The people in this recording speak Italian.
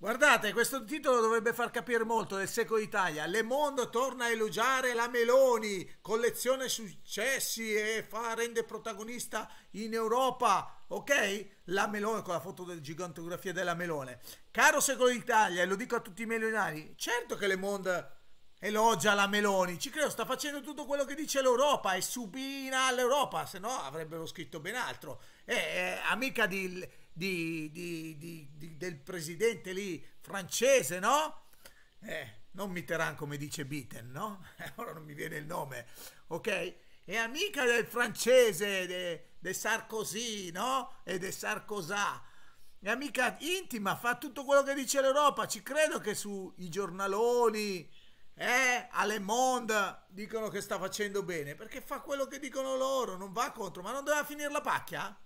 Guardate, questo titolo dovrebbe far capire molto del secolo d'Italia. Le Mondo torna a elogiare la Meloni, collezione successi e fa, rende protagonista in Europa, ok? La Melone con la foto della gigantografia della Melone. Caro secolo d'Italia, e lo dico a tutti i melonari, certo che Le Monde elogia la Meloni, ci credo, sta facendo tutto quello che dice l'Europa e subina all'Europa, se no avrebbero scritto ben altro. È, eh, è eh, amica di di, di, di del presidente lì francese, no? Eh, non Mitterrand come dice Bitten, no? Ora non mi viene il nome, ok? È amica del francese, de, de Sarkozy, no? E de Sarkozy. È amica intima, fa tutto quello che dice l'Europa. Ci credo che sui giornaloni, eh, a Le Monde dicono che sta facendo bene perché fa quello che dicono loro, non va contro, ma non doveva finire la pacchia?